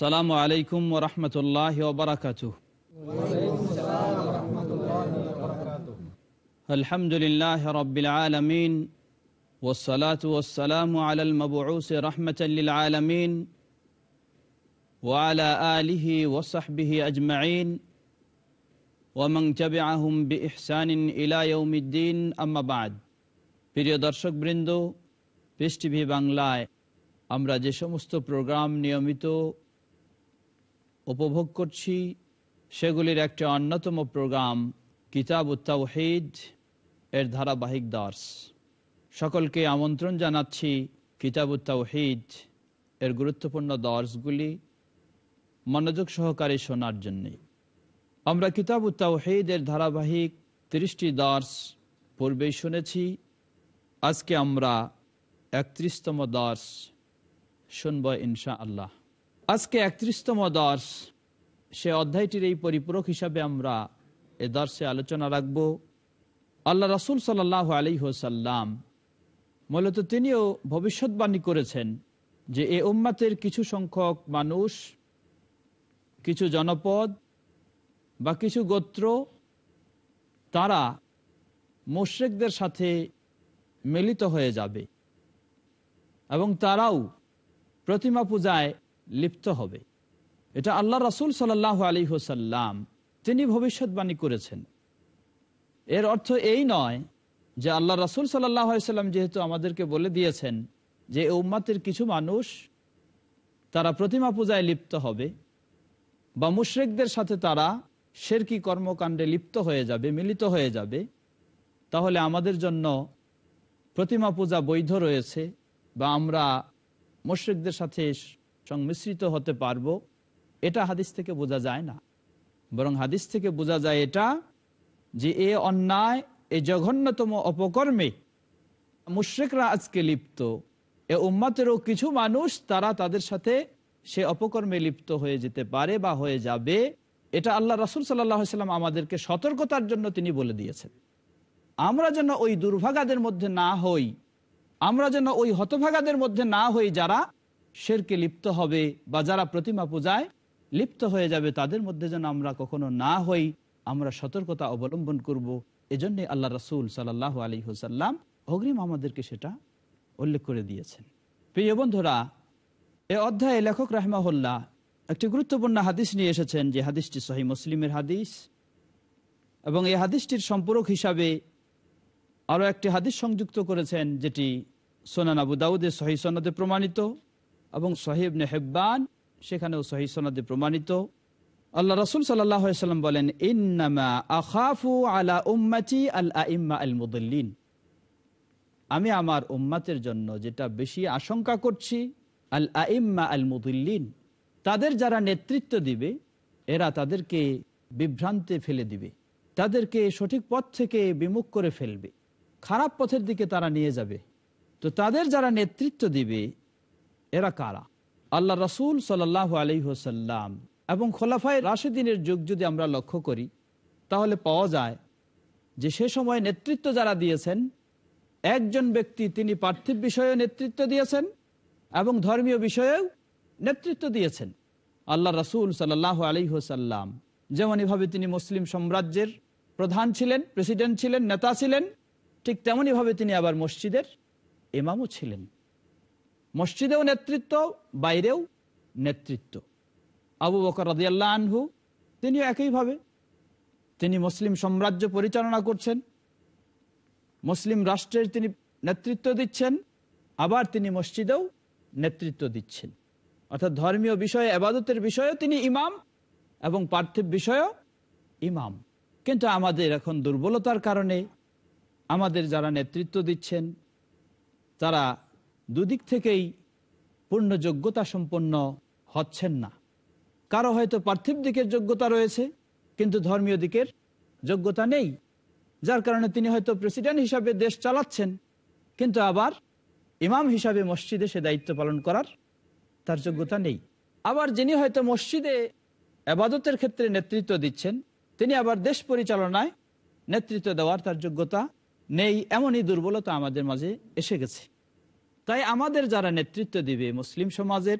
আসসালামু আলাইকুম ওরহমতুল্লাহ ওবরাকাত আলহামদুলিল্লাহ রবিল আলমিন والصلاة والسلام على المبعوث رحمة للعالمين وعلى آله وصحبه أجمعين ومن تبعهم بإحسان إلى يوم الدين أما بعد প্রিয় দর্শক বৃন্দ পিস টিভি বাংলায় আমরা যে সমস্ত প্রোগ্রাম নিয়মিত উপভোগ করছি সেগুলির একটি অন্যতম প্রোগ্রাম কিতাব উত্তাউহিদ এর ধারাবাহিক দর্শ সকলকে আমন্ত্রণ জানাচ্ছি কিতাব উত্তাউহিদ এর গুরুত্বপূর্ণ দর্শগুলি মনোযোগ সহকারে শোনার জন্যে আমরা কিতাব উত্তাউহিদ এর ধারাবাহিক তিরিশটি দর্শ পূর্বেই শুনেছি আজকে আমরা একত্রিশতম দর্শ শুনব ইনশা আল্লাহ আজকে একত্রিশতম দর্শ সে অধ্যায়টির এই পরিপূরক হিসাবে আমরা এ দর্শে আলোচনা রাখব আল্লাহ রাসুল সাল আলী হোসাল্লাম মূলত তিনিও ভবিষ্যৎবাণী করেছেন যে এ উম্মাতের কিছু সংখ্যক মানুষ কিছু জনপদ বা কিছু গোত্র তারা মোশ্রেকদের সাথে মিলিত হয়ে যাবে এবং তারাও প্রতিমা পূজায় লিপ্ত হবে এটা আল্লাহ রাসুল সাল্লাহ আলী হুসাল্লাম তিনি ভবিষ্যৎবাণী করেছেন এর অর্থ এই নয় যে আল্লাহ রাসুল সাল্লাহ সাল্লাম যেহেতু আমাদেরকে বলে দিয়েছেন যে উম্মাতের কিছু মানুষ তারা প্রতিমা পূজায় লিপ্ত হবে বা মুশ্রেকদের সাথে তারা কি কর্মকাণ্ডে লিপ্ত হয়ে যাবে মিলিত হয়ে যাবে তাহলে আমাদের জন্য প্রতিমা পূজা বৈধ রয়েছে বা আমরা মুশ্রেকদের সাথে সংমিশ্রিত হতে পারবো এটা হাদিস থেকে বোঝা যায় না বরং হাদিস থেকে বোঝা যায় এটা যে এ অন্যায় এ জঘন্যতম অপকর্মে মুশ্রেকরা আজকে লিপ্ত এ উম্মাতেরও কিছু মানুষ তারা তাদের সাথে সে অপকর্মে লিপ্ত হয়ে যেতে পারে বা হয়ে যাবে এটা আল্লাহ রাসুল সাল্লাম আমাদেরকে সতর্কতার জন্য তিনি বলে দিয়েছেন আমরা যেন ওই দুর্ভাগাদের মধ্যে না হই আমরা যেন ওই হতভাগাদের মধ্যে না হই যারা শেরকে লিপ্ত হবে বা যারা প্রতিমা পূজায় লিপ্ত হয়ে যাবে তাদের মধ্যে যেন আমরা কখনো না হই আমরা সতর্কতা অবলম্বন করব এজন্যে আল্লাহ রাসুল সাল্লাহ আলী হুসাল্লাম অগ্রিম আমাদেরকে সেটা উল্লেখ করে দিয়েছেন প্রিয় বন্ধুরা এ অধ্যায়ে লেখক রাহমাহুল্লাহ একটি গুরুত্বপূর্ণ হাদিস নিয়ে এসেছেন যে হাদিসটি সহি মুসলিমের হাদিস এবং এই হাদিসটির সম্পূরক হিসাবে আরও একটি হাদিস সংযুক্ত করেছেন যেটি সোনান আবু দাউদে সহি সনদে প্রমাণিত এবং সহিব নেহেব্বান সেখানেও সহি সনাদে প্রমাণিত আল্লাহ রসুল সাল্লাম বলেন আখাফু উম্মাচি আল আইম্মা আমি আমার উম্মাতের জন্য যেটা বেশি আশঙ্কা করছি আল আইম্মা আল মুদুল্লিন তাদের যারা নেতৃত্ব দিবে এরা তাদেরকে বিভ্রান্তে ফেলে দিবে তাদেরকে সঠিক পথ থেকে বিমুখ করে ফেলবে খারাপ পথের দিকে তারা নিয়ে যাবে তো তাদের যারা নেতৃত্ব দিবে এরা কারা আল্লাহ রসুল সাল্লাহ হোসাল্লাম এবং খোলাফায় রাশেদিনের যুগ যদি আমরা লক্ষ্য করি তাহলে পাওয়া যায় যে সে সময় নেতৃত্ব যারা দিয়েছেন একজন ব্যক্তি তিনি পার্থিব বিষয়ে নেতৃত্ব দিয়েছেন এবং ধর্মীয় বিষয়েও নেতৃত্ব দিয়েছেন আল্লাহ রসুল সাল্লাহ আলী হোসাল্লাম যেমন এভাবে তিনি মুসলিম সাম্রাজ্যের প্রধান ছিলেন প্রেসিডেন্ট ছিলেন নেতা ছিলেন ঠিক তেমনইভাবে তিনি আবার মসজিদের এমামও ছিলেন মসজিদেও নেতৃত্ব বাইরেও নেতৃত্ব আবু বকর রাজিয়াল্লাহ আনহু তিনিও একইভাবে তিনি মুসলিম সাম্রাজ্য পরিচালনা করছেন মুসলিম রাষ্ট্রের তিনি নেতৃত্ব দিচ্ছেন আবার তিনি মসজিদেও নেতৃত্ব দিচ্ছেন অর্থাৎ ধর্মীয় বিষয়ে আবাদতের বিষয়েও তিনি ইমাম এবং পার্থিব বিষয়েও ইমাম কিন্তু আমাদের এখন দুর্বলতার কারণে আমাদের যারা নেতৃত্ব দিচ্ছেন তারা দুদিক থেকেই পূর্ণ যোগ্যতা সম্পন্ন হচ্ছেন না কারো হয়তো পার্থিব দিকের যোগ্যতা রয়েছে কিন্তু ধর্মীয় দিকের যোগ্যতা নেই যার কারণে তিনি হয়তো প্রেসিডেন্ট হিসাবে দেশ চালাচ্ছেন কিন্তু আবার ইমাম হিসাবে মসজিদে সে দায়িত্ব পালন করার তার যোগ্যতা নেই আবার যিনি হয়তো মসজিদে আবাদতের ক্ষেত্রে নেতৃত্ব দিচ্ছেন তিনি আবার দেশ পরিচালনায় নেতৃত্ব দেওয়ার তার যোগ্যতা নেই এমনই দুর্বলতা আমাদের মাঝে এসে গেছে তাই আমাদের যারা নেতৃত্ব দিবে মুসলিম সমাজের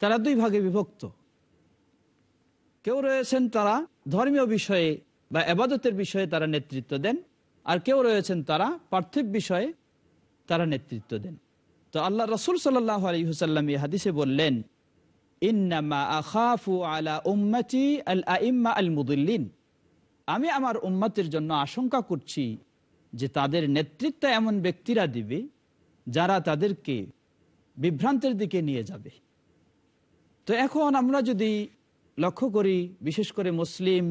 তারা দুই ভাগে বিভক্ত কেউ রয়েছেন তারা ধর্মীয় বিষয়ে বা আবাদতের বিষয়ে তারা নেতৃত্ব দেন আর কেউ রয়েছেন তারা পার্থিব বিষয়ে তারা নেতৃত্ব দেন তো আল্লাহ রসুল সাল্লাম হুসাল্লাম হাদিসে বললেন আলা আমি আমার উম্মাতের জন্য আশঙ্কা করছি যে তাদের নেতৃত্ব এমন ব্যক্তিরা দিবে যারা তাদেরকে বিভ্রান্তের দিকে নিয়ে যাবে তো এখন আমরা যদি লক্ষ্য করি বিশেষ করে মুসলিম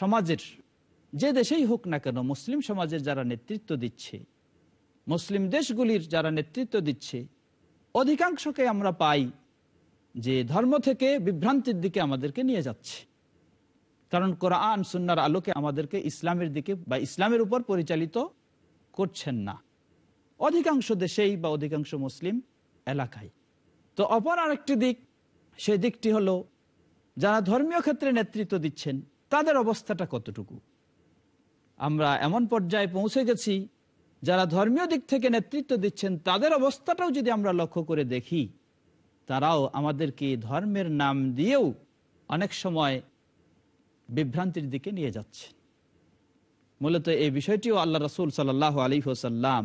সমাজের যে দেশেই হোক না কেন মুসলিম সমাজের যারা নেতৃত্ব দিচ্ছে মুসলিম দেশগুলির যারা নেতৃত্ব দিচ্ছে অধিকাংশকে আমরা পাই যে ধর্ম থেকে বিভ্রান্তির দিকে আমাদেরকে নিয়ে যাচ্ছে কারণ কোরআন সুন্নার আলোকে আমাদেরকে ইসলামের দিকে বা ইসলামের উপর পরিচালিত করছেন না অধিকাংশ দেশেই বা অধিকাংশ মুসলিম এলাকায় তো অপর আরেকটি দিক সেই দিকটি হলো যারা ধর্মীয় ক্ষেত্রে নেতৃত্ব দিচ্ছেন তাদের অবস্থাটা কতটুকু আমরা এমন পর্যায়ে পৌঁছে গেছি যারা ধর্মীয় দিক থেকে নেতৃত্ব দিচ্ছেন তাদের অবস্থাটাও যদি আমরা লক্ষ্য করে দেখি তারাও আমাদেরকে ধর্মের নাম দিয়েও অনেক সময় বিভ্রান্তির দিকে নিয়ে যাচ্ছে মূলত এই বিষয়টিও আল্লাহ রসুল সাল্লাহ আলী হোসাল্লাম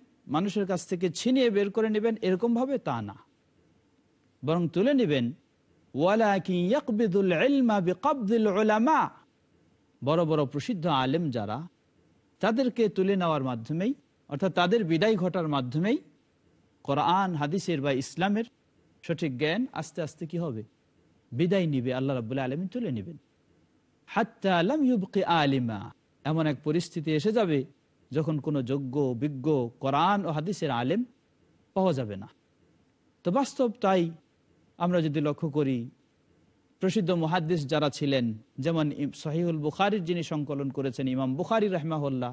মানুষের কাছ থেকে ছিনিয়ে বের করে নেবেন এরকম ভাবে তা না বরং তুলে নেবেন বড় বড় প্রসিদ্ধ আলেম যারা তাদেরকে তুলে নেওয়ার মাধ্যমেই অর্থাৎ তাদের বিদায় ঘটার মাধ্যমেই কোরআন হাদিসের বা ইসলামের সঠিক জ্ঞান আস্তে আস্তে কি হবে বিদায় নিবে আল্লাহ রাবুল্লাহ আলম তুলে নেবেন হাত্তা আলম ইউবকে আলিমা এমন এক পরিস্থিতি এসে যাবে যখন কোনো যোগ্য বিজ্ঞ কোরআন ও হাদিসের আলেম পাওয়া যাবে না তো বাস্তব তাই আমরা যদি লক্ষ্য করি প্রসিদ্ধ মহাদিস যারা ছিলেন যেমন সহিউল বুখারির যিনি সংকলন করেছেন ইমাম বুখারি রহমাহল্লা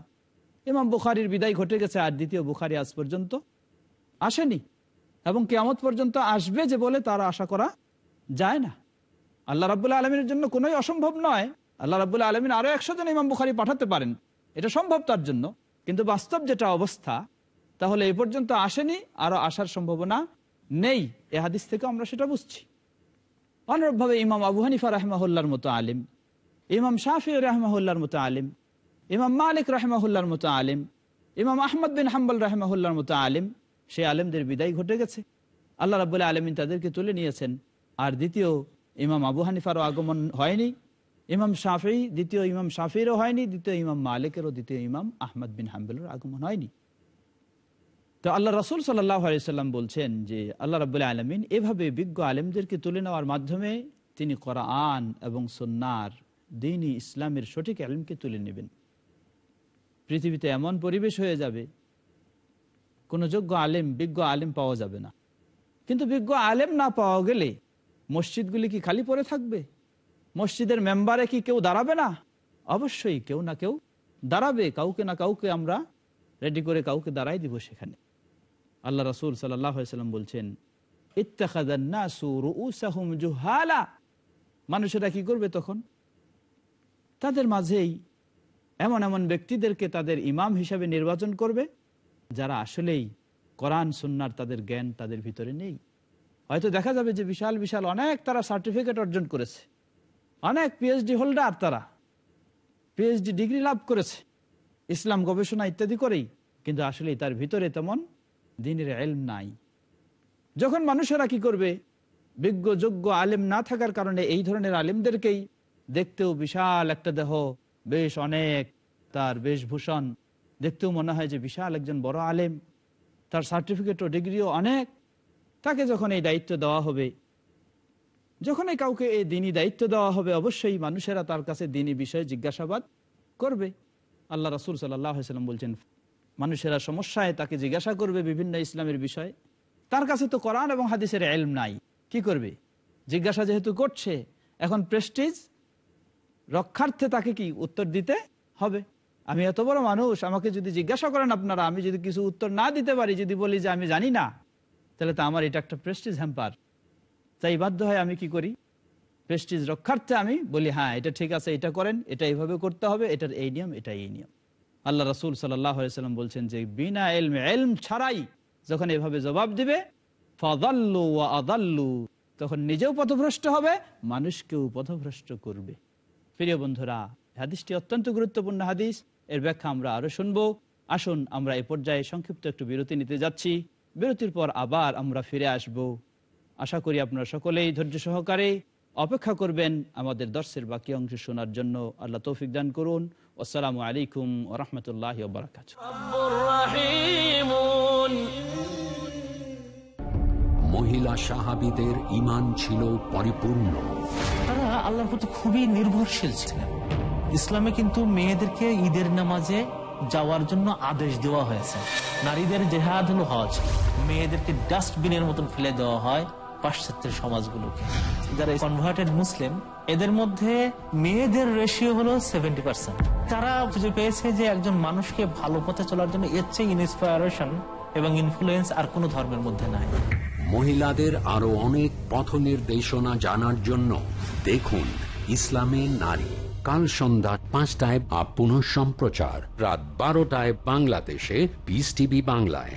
ইমাম বুখারির বিদায় ঘটে গেছে আর দ্বিতীয় বুখারি আজ পর্যন্ত আসেনি এবং কেয়ামত পর্যন্ত আসবে যে বলে তারা আশা করা যায় না আল্লাহ রাবুল্লাহ আলমীর জন্য কোনোই অসম্ভব নয় আল্লাহ রাবুল্লাহ আলমিন আরও একশো জন ইমাম বুখারি পাঠাতে পারেন এটা সম্ভব তার জন্য কিন্তু বাস্তব যেটা অবস্থা তাহলে এ পর্যন্ত আসেনি আরো আসার সম্ভাবনা নেই এ হাদিস থেকে আমরা সেটা বুঝছি অনুরূপভাবে ইমাম আবু হানিফা রাহমাহুল্লার মতো আলিম ইমাম শাহি রাহমাহুল্লার মতো আলিম ইমাম মালিক রাহমাহুল্লার মতো আলিম ইমাম আহমদ বিন হাম্বল রাহমাহুল্লার মতো আলিম সেই আলেমদের বিদায় ঘটে গেছে আল্লাহ রাবুল্লাহ আলমিন তাদেরকে তুলে নিয়েছেন আর দ্বিতীয় ইমাম আবু হানিফারও আগমন হয়নি ইমাম শাফি দ্বিতীয় ইমাম শাফিরও হয়নি দ্বিতীয় ইমাম মালিকেরও দ্বিতীয় ইমাম আহমদ বিন হাম্বেলের আগমন হয়নি তো আল্লাহ রসুল সাল্লাহ বলছেন যে আল্লাহ রবুল্লা আলমিন এভাবে বিজ্ঞ আলেমদেরকে তুলে নেওয়ার মাধ্যমে তিনি কোরআন এবং সন্ন্যার দিনই ইসলামের সঠিক আলেমকে তুলে নেবেন পৃথিবীতে এমন পরিবেশ হয়ে যাবে কোনো যোগ্য আলেম বিজ্ঞ আলেম পাওয়া যাবে না কিন্তু বিজ্ঞ আলেম না পাওয়া গেলে মসজিদগুলি কি খালি পড়ে থাকবে মসজিদের মেম্বারে কি কেউ দাঁড়াবে না অবশ্যই কেউ না কেউ দাঁড়াবে কাউকে না কাউকে আমরা রেডি করে কাউকে দাঁড়াই দিব সেখানে আল্লাহ রসুল সাল্লাম বলছেন মানুষেরা কি করবে তখন তাদের মাঝেই এমন এমন ব্যক্তিদেরকে তাদের ইমাম হিসাবে নির্বাচন করবে যারা আসলেই কোরআন সুন্নার তাদের জ্ঞান তাদের ভিতরে নেই হয়তো দেখা যাবে যে বিশাল বিশাল অনেক তারা সার্টিফিকেট অর্জন করেছে অনেক পিএইচডি হোল্ডার তারা পিএইচডি ডিগ্রি লাভ করেছে ইসলাম গবেষণা ইত্যাদি করেই কিন্তু আসলে তার ভিতরে তেমন দিনের এলম নাই যখন মানুষেরা কি করবে বিজ্ঞ যোগ্য আলেম না থাকার কারণে এই ধরনের আলেমদেরকেই দেখতেও বিশাল একটা দেহ বেশ অনেক তার বেশভূষণ দেখতেও মনে হয় যে বিশাল একজন বড় আলেম তার সার্টিফিকেট ও ডিগ্রিও অনেক তাকে যখন এই দায়িত্ব দেওয়া হবে যখনই কাউকে এই দিনী দায়িত্ব দেওয়া হবে অবশ্যই মানুষেরা তার কাছে দিনী বিষয়ে জিজ্ঞাসাবাদ করবে আল্লাহ রাসুল সাল্লাম বলছেন মানুষেরা সমস্যায় তাকে জিজ্ঞাসা করবে বিভিন্ন ইসলামের বিষয়ে তার কাছে তো কোরআন এবং হাদিসের এলম নাই কি করবে জিজ্ঞাসা যেহেতু করছে এখন প্রেস্টিজ রক্ষার্থে তাকে কি উত্তর দিতে হবে আমি এত বড় মানুষ আমাকে যদি জিজ্ঞাসা করেন আপনারা আমি যদি কিছু উত্তর না দিতে পারি যদি বলি যে আমি জানি না তাহলে তো আমার এটা একটা প্রেস্টিজ হ্যাম্পার তাই বাধ্য হয় আমি কি করি প্রেস্টিজ রক্ষার্থে আমি বলি হ্যাঁ এটা ঠিক আছে এটা করেন এটা এইভাবে করতে হবে এটার এই নিয়ম এটা এই নিয়ম আল্লাহ রসুল সাল্লাম বলছেন যে বিনা এলম এলম ছাড়াই যখন এভাবে জবাব দিবে ফাদাল্লু আদাল্লু তখন নিজেও পথভ্রষ্ট হবে মানুষকেও পথভ্রষ্ট করবে প্রিয় বন্ধুরা হাদিসটি অত্যন্ত গুরুত্বপূর্ণ হাদিস এর ব্যাখ্যা আমরা আরো শুনবো আসুন আমরা এ পর্যায়ে সংক্ষিপ্ত একটু বিরতি নিতে যাচ্ছি বিরতির পর আবার আমরা ফিরে আসবো আশা করি আপনারা সকলেই ধৈর্য সহকারে অপেক্ষা করবেন আমাদের দর্শের বাকি অংশ শোনার জন্য আল্লাহ তৌফিক দান করুন আসসালামু আলাইকুম রহমতুল্লাহ মহিলা সাহাবিদের ইমান ছিল পরিপূর্ণ তারা আল্লাহর প্রতি খুবই নির্ভরশীল ছিলেন ইসলামে কিন্তু মেয়েদেরকে ঈদের নামাজে যাওয়ার জন্য আদেশ দেওয়া হয়েছে নারীদের জেহাদ হল হজ মেয়েদেরকে ডাস্টবিনের মতন ফেলে দেওয়া হয় পাশ্চাত্যের সমাজগুলোকে যারা কনভার্টেড মুসলিম এদের মধ্যে মেয়েদের রেশিও হলো সেভেন্টি পার্সেন্ট তারা খুঁজে পেয়েছে যে একজন মানুষকে ভালো পথে চলার জন্য এর চেয়ে ইন্সপায়ারেশন এবং ইনফ্লুয়েন্স আর কোনো ধর্মের মধ্যে নাই মহিলাদের আরো অনেক পথ নির্দেশনা জানার জন্য দেখুন ইসলামে নারী কাল সন্ধ্যা পাঁচটায় আপন সম্প্রচার রাত বারোটায় বাংলাদেশে বিস টিভি বাংলায়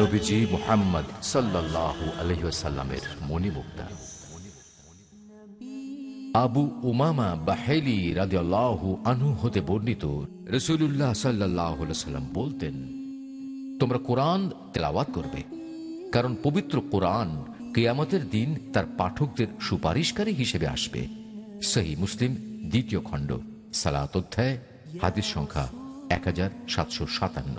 নবীজি মোহাম্মদ আবু উমামা বাহেলি রাদিয়াল্লাহু আনহু হতে বর্ণিত সাল্লাম বলতেন তোমরা কোরআন তেলাওয়াত করবে কারণ পবিত্র কোরআন কেয়ামতের দিন তার পাঠকদের সুপারিশকারী হিসেবে আসবে সেই মুসলিম দ্বিতীয় খণ্ড সালাত অধ্যায় হাদিস সংখ্যা এক হাজার সাতশো সাতান্ন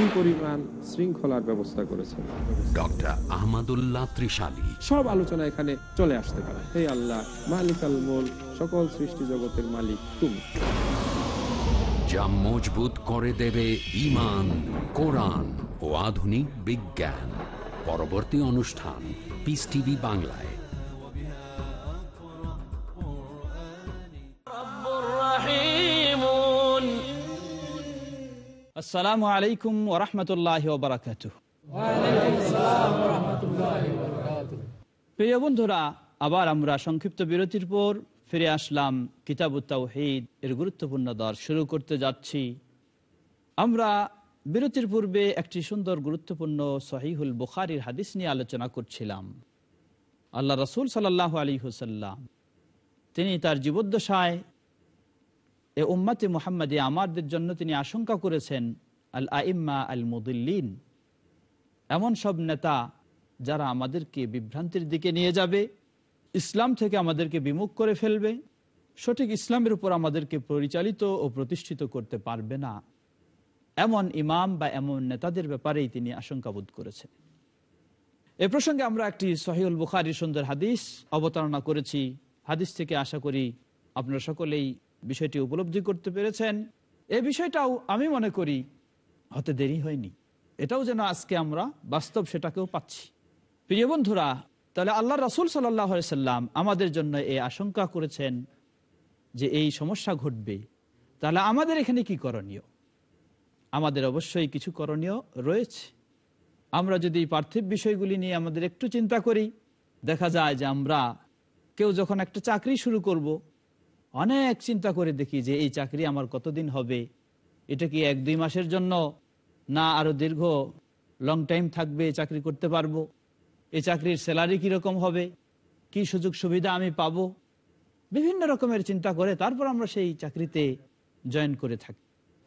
এখানে চলে আসতে পারে সকল সৃষ্টি জগতের মালিক যা মজবুত করে দেবে ইমান কোরআন ও আধুনিক বিজ্ঞান পরবর্তী অনুষ্ঠান পিস টিভি বাংলায় আসসালামু আলাইকুম ওরহমতুল্লাহ বারাকাত প্রিয় বন্ধুরা আবার আমরা সংক্ষিপ্ত বিরতির পর ফিরে আসলাম উত্তাহিদ এর গুরুত্বপূর্ণ দর শুরু করতে যাচ্ছি আমরা বিরতির পূর্বে একটি সুন্দর গুরুত্বপূর্ণ সহিহুল বুখারির হাদিস নিয়ে আলোচনা করছিলাম আল্লাহ রসুল সাল্লাহ আলী হুসাল্লাম তিনি তার জীবদ্দশায় এ উম্মাতে মোহাম্মদে আমাদের জন্য তিনি আশঙ্কা করেছেন আল আইম্মা আল মুদুল্লিন এমন সব নেতা যারা আমাদেরকে বিভ্রান্তির দিকে নিয়ে যাবে ইসলাম থেকে আমাদেরকে বিমুখ করে ফেলবে সঠিক ইসলামের উপর আমাদেরকে পরিচালিত ও প্রতিষ্ঠিত করতে পারবে না এমন ইমাম বা এমন নেতাদের ব্যাপারেই তিনি আশঙ্কাবোধ করেছেন এ প্রসঙ্গে আমরা একটি সহিউল বুখারি সুন্দর হাদিস অবতারণা করেছি হাদিস থেকে আশা করি আপনারা সকলেই বিষয়টি উপলব্ধি করতে পেরেছেন এ বিষয়টাও আমি মনে করি হতে দেরি হয়নি এটাও যেন আজকে আমরা বাস্তব সেটাকেও পাচ্ছি প্রিয় বন্ধুরা তাহলে আল্লাহ রাসুল সাল্লাম আমাদের জন্য এই আশঙ্কা করেছেন যে এই সমস্যা ঘটবে তাহলে আমাদের এখানে কি করণীয় আমাদের অবশ্যই কিছু করণীয় রয়েছে আমরা যদি পার্থিব বিষয়গুলি নিয়ে আমাদের একটু চিন্তা করি দেখা যায় যে আমরা কেউ যখন একটা চাকরি শুরু করব অনেক চিন্তা করে দেখি যে এই চাকরি আমার কতদিন হবে এটা কি এক দুই মাসের জন্য না আরও দীর্ঘ লং টাইম থাকবে চাকরি করতে পারবো এই চাকরির স্যালারি কীরকম হবে কি সুযোগ সুবিধা আমি পাব বিভিন্ন রকমের চিন্তা করে তারপর আমরা সেই চাকরিতে জয়েন করে থাকি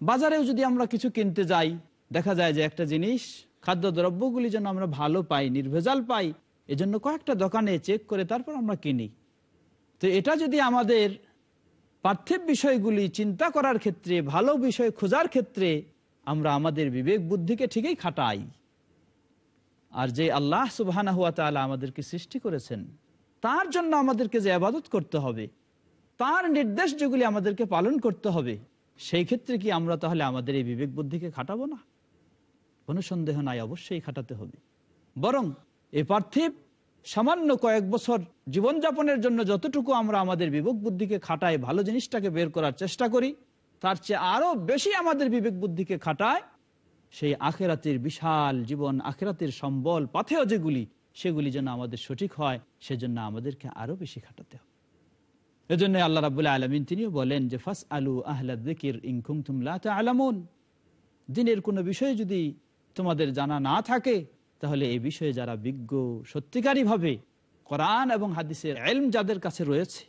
বাজারেও যদি আমরা কিছু কিনতে যাই দেখা যায় যে একটা জিনিস খাদ্য দ্রব্যগুলি যেন আমরা ভালো পাই নির্ভেজাল পাই এজন্য কয়েকটা দোকানে চেক করে তারপর আমরা কিনি তো এটা যদি আমাদের পার্থিব বিষয়গুলি চিন্তা করার ক্ষেত্রে ভালো বিষয় খোঁজার ক্ষেত্রে আমরা আমাদের বিবেক বুদ্ধিকে ঠিকই খাটাই আর যে আল্লাহ সুবাহানা হুয়া আমাদেরকে সৃষ্টি করেছেন তার জন্য আমাদেরকে যে আবাদত করতে হবে তার নির্দেশ যেগুলি আমাদেরকে পালন করতে হবে সেই ক্ষেত্রে কি আমরা তাহলে আমাদের এই বিবেক বুদ্ধিকে খাটাবো না কোনো সন্দেহ নাই অবশ্যই খাটাতে হবে বরং এ পার্থিব সামান্য কয়েক বছর জীবনযাপনের জন্য যতটুকু আমরা আমাদের বিবেক বুদ্ধিকে খাটাই ভালো জিনিসটাকে বের করার চেষ্টা করি তার চেয়ে আরো বেশি আমাদের বিবেক বুদ্ধিকে খাটায় সেই আখেরাতের বিশাল জীবন আখেরাতের সম্বল পাথেও যেগুলি সেগুলি যেন আমাদের সঠিক হয় সেজন্য আমাদেরকে আরও বেশি খাটাতে হবে এজন্য আল্লাহ রাবুল্লাহ আলমিন তিনিও বলেন যে ফাস আলু আহলাদির ইংকুম তুমলা আলামুন দিনের কোনো বিষয়ে যদি তোমাদের জানা না থাকে তাহলে এই বিষয়ে যারা বিজ্ঞ সত্যিকারী ভাবে কোরআন এবং হাদিসের এলম যাদের কাছে রয়েছে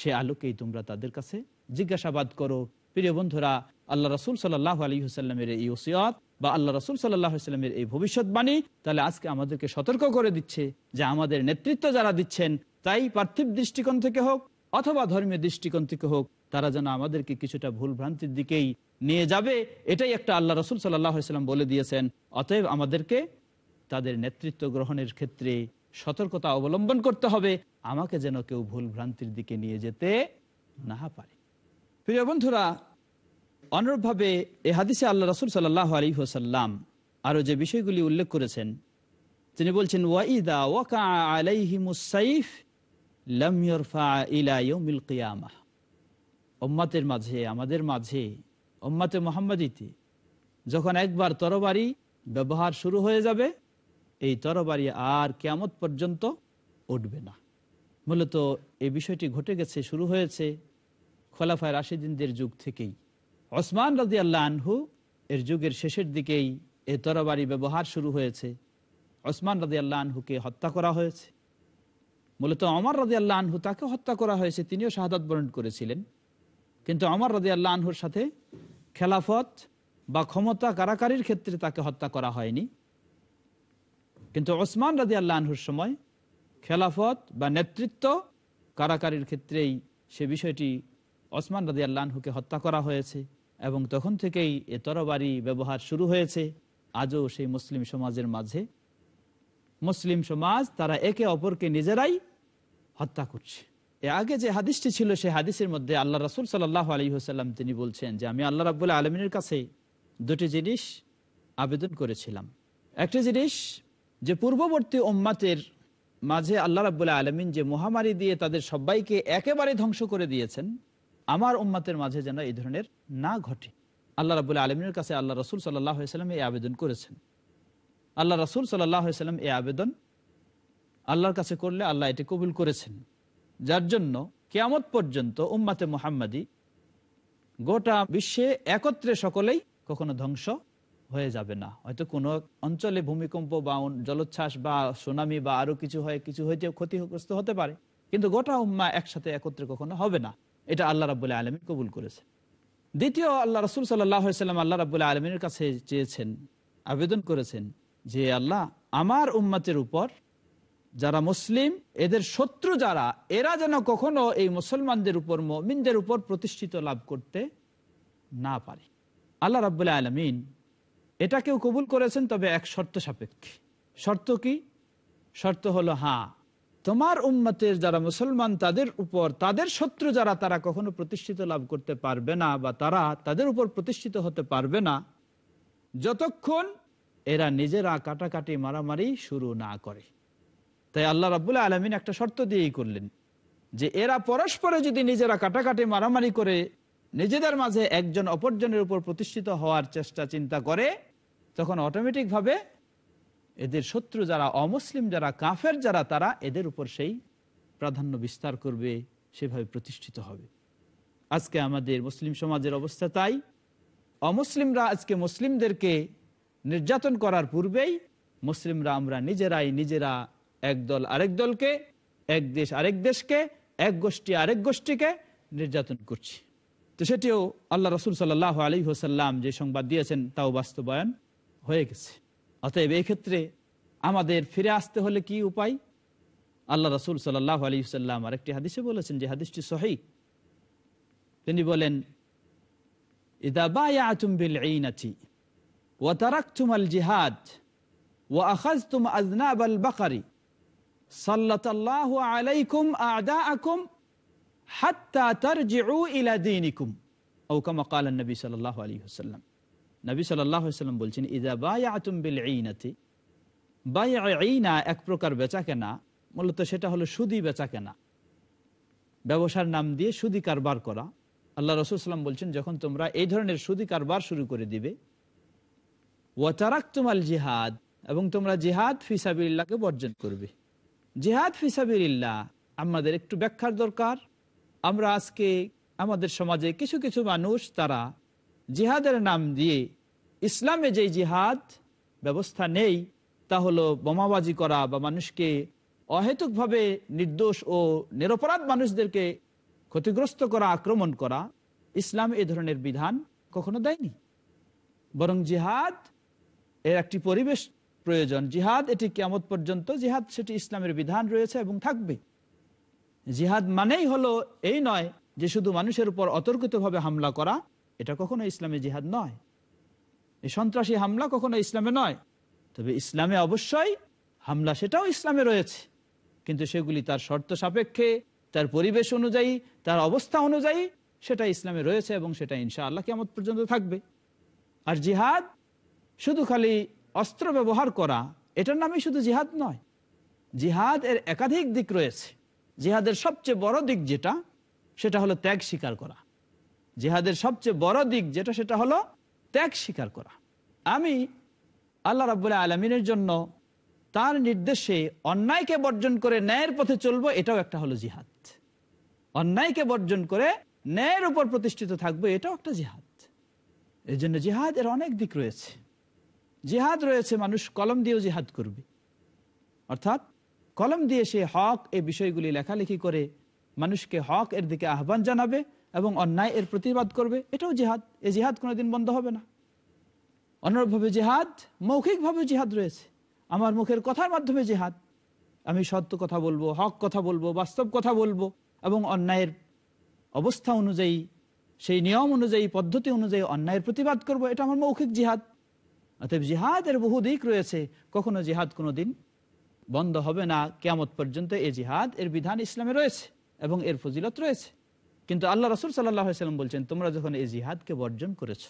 সে আলোকেই তোমরা তাদের কাছে জিজ্ঞাসাবাদ করো প্রিয় বন্ধুরা আল্লাহ রসুল সাল্লাহ আলী হুসাল্লামের এই ওসিয়ত বা আল্লাহ রসুল সাল্লাহামের এই ভবিষ্যৎবাণী তাহলে আজকে আমাদেরকে সতর্ক করে দিচ্ছে যে আমাদের নেতৃত্ব যারা দিচ্ছেন তাই পার্থিব দৃষ্টিকোণ থেকে হোক অথবা ধর্মীয় দৃষ্টিকোণ থেকে হোক তারা যেন আমাদেরকে কিছুটা ভুল ভ্রান্তির দিকেই নিয়ে যাবে এটাই একটা আল্লাহ রসুল সাল্লাহ সাল্লাহাম বলে দিয়েছেন অতএব আমাদেরকে তাদের নেতৃত্ব গ্রহণের ক্ষেত্রে সতর্কতা অবলম্বন করতে হবে আমাকে যেন কেউ ভুল ভ্রান্তির দিকে নিয়ে যেতে না পারে প্রিয় বন্ধুরা অনুরূপভাবে এ হাদিসে আল্লাহ রসুল সাল্লাহ আলী হোসাল্লাম আরও যে বিষয়গুলি উল্লেখ করেছেন তিনি বলছেন ওয়াইদা ওয়াকা আলাইহিমুসাইফ লামিয়রফা ওম্মাতের মাঝে আমাদের মাঝে ওম্মাতে মোহাম্মদিতে যখন একবার তরবারি ব্যবহার শুরু হয়ে যাবে এই তরবারি আর কেমত পর্যন্ত উঠবে না মূলত এই বিষয়টি ঘটে গেছে শুরু হয়েছে খোলাফায় রাশিদিনদের যুগ থেকেই ওসমান রাজি আল্লাহ আনহু এর যুগের শেষের দিকেই এ তরবারি ব্যবহার শুরু হয়েছে ওসমান রাজি আল্লাহ আনহুকে হত্যা করা হয়েছে মূলত অমর রাজি আল্লাহ আনহু তাকে হত্যা করা হয়েছে তিনিও শাহাদ বরণ করেছিলেন কিন্তু অমর রাজি আল্লাহ আনহুর সাথে খেলাফত বা ক্ষমতা কারাকারির ক্ষেত্রে তাকে হত্যা করা হয়নি কিন্তু ওসমান রাজি আল্লাহর সময় খেলাফত বা নেতৃত্ব কারাকারির ক্ষেত্রেই সে বিষয়টি ওসমান রাজি আল্লাহকে হত্যা করা হয়েছে এবং তখন থেকেই এ তরবারি ব্যবহার শুরু হয়েছে আজও সেই মুসলিম সমাজের মাঝে মুসলিম সমাজ তারা একে অপরকে নিজেরাই হত্যা করছে এ আগে যে হাদিসটি ছিল সেই হাদিসের মধ্যে আল্লাহ রাসুল সাল্লাহ আলী হোসাল্লাম তিনি বলছেন যে আমি আল্লাহ রাবুল্লাহ আলমিনের কাছে দুটি জিনিস আবেদন করেছিলাম একটি জিনিস যে পূর্ববর্তী ওম্মাতের মাঝে আল্লাহ রাবুল্লাহ আলমিন যে মহামারী দিয়ে তাদের সবাইকে একেবারে ধ্বংস করে দিয়েছেন আমার উম্মাতের মাঝে যেন এই ধরনের না ঘটে আল্লাহ রাবুল্লাহ আলমিনের কাছে আল্লাহ রসুল সাল্লাম এই আবেদন করেছেন আল্লাহ রসুল সাল্লাম এই আবেদন আল্লাহর কাছে করলে আল্লাহ এটি কবুল করেছেন যার জন্য কেয়ামত পর্যন্ত উম্মাতে মোহাম্মদী গোটা বিশ্বে একত্রে সকলেই কখনো ধ্বংস হয়ে যাবে না হয়তো কোন অঞ্চলে ভূমিকম্প বা জলোচ্ছ্বাস বা সুনামি বা আরো কিছু হয় কিছু হইতে ক্ষতিগ্রস্ত হতে পারে কিন্তু গোটা উম্মা একসাথে একত্রে কখনো হবে না এটা আল্লাহ রাবুল আলমী কবুল করেছে দ্বিতীয় আল্লাহ রসুল সাল্লাম আল্লাহ রাবুল আলমীর কাছে চেয়েছেন আবেদন করেছেন যে আল্লাহ আমার উম্মাতের উপর যারা মুসলিম এদের শত্রু যারা এরা যেন কখনো এই মুসলমানদের উপর মমিনদের উপর প্রতিষ্ঠিত লাভ করতে না পারে আল্লাহ রাবুল আলমিন এটাকেও কবুল করেছেন তবে এক শর্ত সাপেক্ষে শর্ত কি শর্ত হলো হ্যাঁ তোমার উম্মতের যারা মুসলমান তাদের উপর তাদের শত্রু যারা তারা কখনো প্রতিষ্ঠিত লাভ করতে পারবে না বা তারা তাদের উপর প্রতিষ্ঠিত হতে পারবে না যতক্ষণ এরা নিজেরা কাটাকাটি মারামারি শুরু না করে তাই আল্লাহ রাবুল্লাহ আলমিন একটা শর্ত দিয়েই করলেন যে এরা পরস্পরে যদি নিজেরা কাটাকাটি মারামারি করে নিজেদের মাঝে একজন অপরজনের উপর প্রতিষ্ঠিত হওয়ার চেষ্টা চিন্তা করে তখন অটোমেটিকভাবে এদের শত্রু যারা অমুসলিম যারা কাফের যারা তারা এদের উপর সেই প্রাধান্য বিস্তার করবে সেভাবে প্রতিষ্ঠিত হবে আজকে আমাদের মুসলিম সমাজের অবস্থা তাই অমুসলিমরা আজকে মুসলিমদেরকে নির্যাতন করার পূর্বেই মুসলিমরা আমরা নিজেরাই নিজেরা এক দল আরেক দলকে এক দেশ আরেক দেশকে এক গোষ্ঠী আরেক গোষ্ঠীকে নির্যাতন করছি তো সেটিও আল্লাহ রসুল সাল্লাহ আলী হোসাল্লাম যে সংবাদ দিয়েছেন তাও বাস্তবায়ন হয়ে গেছে অতএব ক্ষেত্রে আমাদের ফিরে আসতে হলে কি উপায় আল্লাহ রাসুল সাল্লাহ আলী সাল্লাম আরেকটি হাদিসে বলেছেন যে হাদিসটি সহি তিনি বলেন জিহাদ وأخذتم أذناب البقر صلت الله عليكم أعداءكم حتى ترجعوا إلى دينكم أو كما قال النبي صلى الله عليه وسلم নবী সাল্লাম বলছেন ইদা বায়াতুম বিল এক প্রকার বেচা কেনা মূলত সেটা হলো সুদি বেচা কেনা ব্যবসার নাম দিয়ে সুদি কারবার করা আল্লাহ রসুলাম বলছেন যখন তোমরা এই ধরনের সুদি কারবার শুরু করে দিবে ওয়াচারাক ওয়াতারাকুমাল জিহাদ এবং তোমরা জিহাদ ফিসাবিল্লাকে বর্জন করবে জিহাদ ফিসাবিল্লাহ আমাদের একটু ব্যাখ্যার দরকার আমরা আজকে আমাদের সমাজে কিছু কিছু মানুষ তারা জিহাদের নাম দিয়ে ইসলামে যেই জিহাদ ব্যবস্থা নেই তা হলো বোমাবাজি করা বা মানুষকে অহেতুকভাবে নির্দোষ ও নিরপরাধ মানুষদেরকে ক্ষতিগ্রস্ত করা আক্রমণ করা ইসলাম এ ধরনের বিধান কখনো দেয়নি বরং জিহাদ এর একটি পরিবেশ প্রয়োজন জিহাদ এটি কেমত পর্যন্ত জিহাদ সেটি ইসলামের বিধান রয়েছে এবং থাকবে জিহাদ মানেই হলো এই নয় যে শুধু মানুষের উপর অতর্কিতভাবে হামলা করা এটা কখনো ইসলামে জিহাদ নয় এই সন্ত্রাসী হামলা কখনো ইসলামে নয় তবে ইসলামে অবশ্যই হামলা সেটাও ইসলামে রয়েছে কিন্তু সেগুলি তার শর্ত সাপেক্ষে তার পরিবেশ অনুযায়ী তার অবস্থা অনুযায়ী সেটা ইসলামে রয়েছে এবং সেটা ইনশা আল্লাহ কেমন পর্যন্ত থাকবে আর জিহাদ শুধু খালি অস্ত্র ব্যবহার করা এটার নামে শুধু জিহাদ নয় জিহাদ এর একাধিক দিক রয়েছে জিহাদের সবচেয়ে বড় দিক যেটা সেটা হলো ত্যাগ স্বীকার করা জেহাদের সবচেয়ে বড় দিক যেটা সেটা হলো ত্যাগ স্বীকার করা আমি আল্লাহ রাবুল্লাহ আলমিনের জন্য তার নির্দেশে অন্যায়কে বর্জন করে ন্যায়ের পথে চলবো এটাও একটা হলো জিহাদ অন্যায়কে বর্জন করে ন্যায়ের উপর প্রতিষ্ঠিত থাকবো এটাও একটা জিহাদ এই জন্য জিহাদ এর অনেক দিক রয়েছে জিহাদ রয়েছে মানুষ কলম দিয়েও জিহাদ করবে অর্থাৎ কলম দিয়ে সে হক এই বিষয়গুলি লেখালেখি করে মানুষকে হক এর দিকে আহ্বান জানাবে এবং অন্যায় এর প্রতিবাদ করবে এটাও জেহাদ এই জেহাদ কোনোদিন বন্ধ হবে না অনুরূপভাবে জেহাদ মৌখিকভাবে জেহাদ রয়েছে আমার মুখের কথার মাধ্যমে জেহাদ আমি সত্য কথা বলবো হক কথা বলবো বাস্তব কথা বলবো এবং অন্যায়ের অবস্থা অনুযায়ী সেই নিয়ম অনুযায়ী পদ্ধতি অনুযায়ী অন্যায়ের প্রতিবাদ করব এটা আমার মৌখিক জিহাদ অতএব জিহাদের বহু দিক রয়েছে কখনো জিহাদ কোনো দিন বন্ধ হবে না কেমত পর্যন্ত এ জিহাদ এর বিধান ইসলামে রয়েছে এবং এর ফজিলত রয়েছে কিন্তু আল্লাহ রসুল সাল্লাম বলছেন তোমরা যখন এই জিহাদকে বর্জন করেছ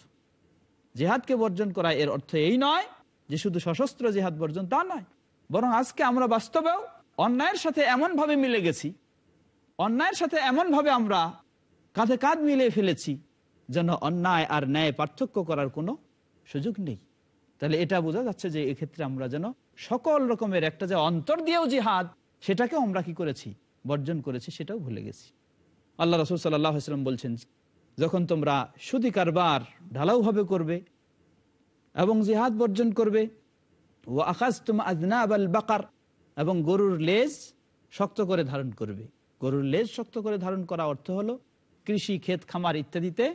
জিহাদকে বর্জন করা এর অর্থ এই নয় যে শুধু সশস্ত্র জিহাদ বর্জন তা নয় বরং আজকে আমরা বাস্তবেও অন্যায়ের সাথে এমনভাবে মিলে গেছি অন্যায়ের সাথে এমনভাবে আমরা কাঁধে কাঁধ মিলিয়ে ফেলেছি যেন অন্যায় আর ন্যায় পার্থক্য করার কোনো সুযোগ নেই তাহলে এটা বোঝা যাচ্ছে যে এক্ষেত্রে আমরা যেন সকল রকমের একটা যে অন্তর দিয়েও জিহাদ সেটাকেও আমরা কি করেছি বর্জন করেছি সেটাও ভুলে গেছি আল্লাহ রসুল সাল্লাহ ইসলাম বলছেন যখন তোমরা সুদী কারবার ঢালাউভাবে করবে এবং জিহাদ বর্জন করবে ও আকাশ তুম আজনা আল বাকার এবং গরুর লেজ শক্ত করে ধারণ করবে গরুর লেজ শক্ত করে ধারণ করা অর্থ হলো কৃষি ক্ষেত খামার ইত্যাদিতে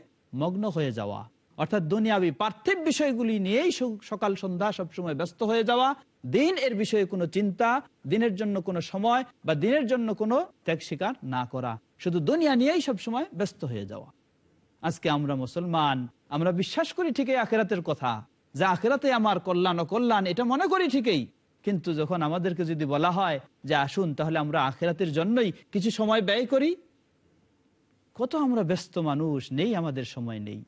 মগ্ন হয়ে যাওয়া অর্থাৎ দুনিয়াবি পার্থিব বিষয়গুলি নিয়েই সকাল সন্ধ্যা সবসময় ব্যস্ত হয়ে যাওয়া দিন এর বিষয়ে কোনো চিন্তা দিনের জন্য কোনো সময় বা দিনের জন্য কোনো ত্যাগ স্বীকার না করা শুধু দুনিয়া নিয়েই সবসময় ব্যস্ত হয়ে যাওয়া আজকে আমরা মুসলমান আমরা বিশ্বাস করি ঠিকই আখেরাতের কথা যে আখেরাতে আমার কল্যাণ অকল্যাণ এটা মনে করি ঠিকই কিন্তু যখন আমাদেরকে যদি বলা হয় যে আসুন তাহলে আমরা আখেরাতের জন্যই কিছু সময় ব্যয় করি কত আমরা ব্যস্ত মানুষ নেই আমাদের সময় নেই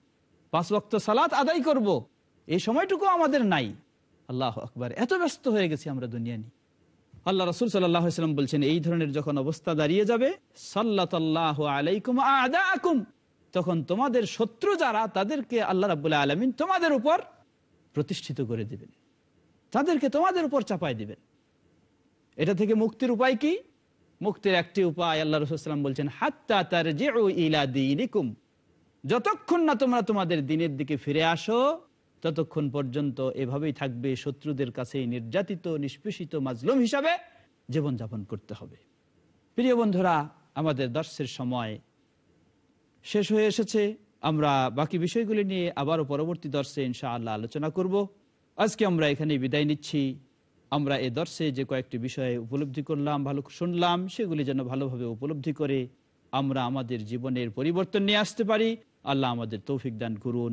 পাঁচ বক্ত সালাত আদায় করব। এই সময়টুকু আমাদের নাই আল্লাহ আকবার এত ব্যস্ত হয়ে গেছি আমরা দুনিয়া নিয়ে আল্লাহ রসুল সাল্লাম বলছেন এই ধরনের যখন অবস্থা দাঁড়িয়ে যাবে সাল্লাহ আলাইকুম তখন তোমাদের শত্রু যারা তাদেরকে আল্লাহ রাবুল্লাহ আলমিন তোমাদের উপর প্রতিষ্ঠিত করে দিবেন তাদেরকে তোমাদের উপর চাপাই দিবেন এটা থেকে মুক্তির উপায় কি মুক্তির একটি উপায় আল্লাহ রসুলাম বলছেন হাত্তা তার যে ইলা দিনিকুম যতক্ষণ না তোমরা তোমাদের দিনের দিকে ফিরে আসো ততক্ষণ পর্যন্ত এভাবেই থাকবে শত্রুদের কাছে নির্যাতিত নিষ্পেষিত মাজলুম হিসাবে জীবনযাপন করতে হবে প্রিয় বন্ধুরা আমাদের দর্শের সময় শেষ হয়ে এসেছে আমরা বাকি বিষয়গুলি নিয়ে আবারও পরবর্তী দর্শে ইনশাআল্লাহ আলোচনা করব আজকে আমরা এখানে বিদায় নিচ্ছি আমরা এ দর্শে যে কয়েকটি বিষয়ে উপলব্ধি করলাম ভালো শুনলাম সেগুলি যেন ভালোভাবে উপলব্ধি করে আমরা আমাদের জীবনের পরিবর্তন নিয়ে আসতে পারি আল্লাহ আমাদের তৌফিক দান করুন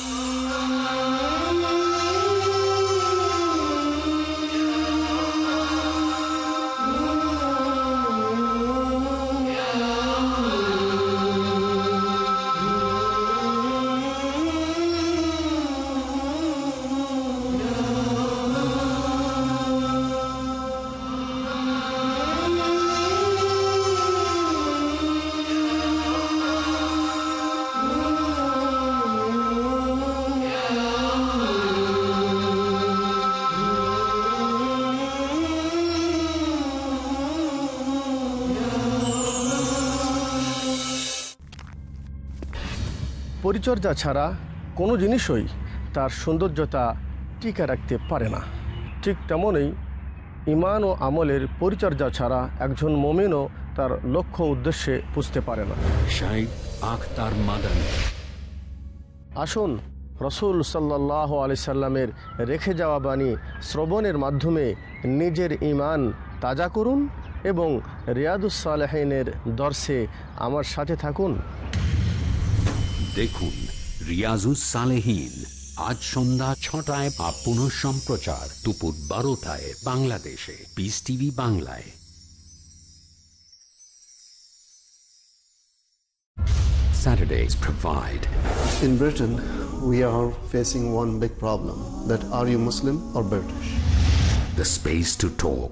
পরিচর্যা ছাড়া কোনো জিনিসই তার সৌন্দর্যতা টিকে রাখতে পারে না ঠিক তেমনই ইমান ও আমলের পরিচর্যা ছাড়া একজন মমিনও তার লক্ষ্য উদ্দেশ্যে বুঝতে পারে না আসুন রসুল সাল্লাহ আলি সাল্লামের রেখে যাওয়া বাণী শ্রবণের মাধ্যমে নিজের ইমান তাজা করুন এবং রিয়াদুস দর্শে আমার সাথে থাকুন দেখুন রিয়াজুস সালেহীন আজ সন্ধ্যা ছটায় বা পুনঃ সম্প্রচার দুপুর বারোটায় বাংলাদেশে পিস টিভি বাংলায় Saturdays provide. In Britain, we are facing one big problem that are you Muslim or British? The space to talk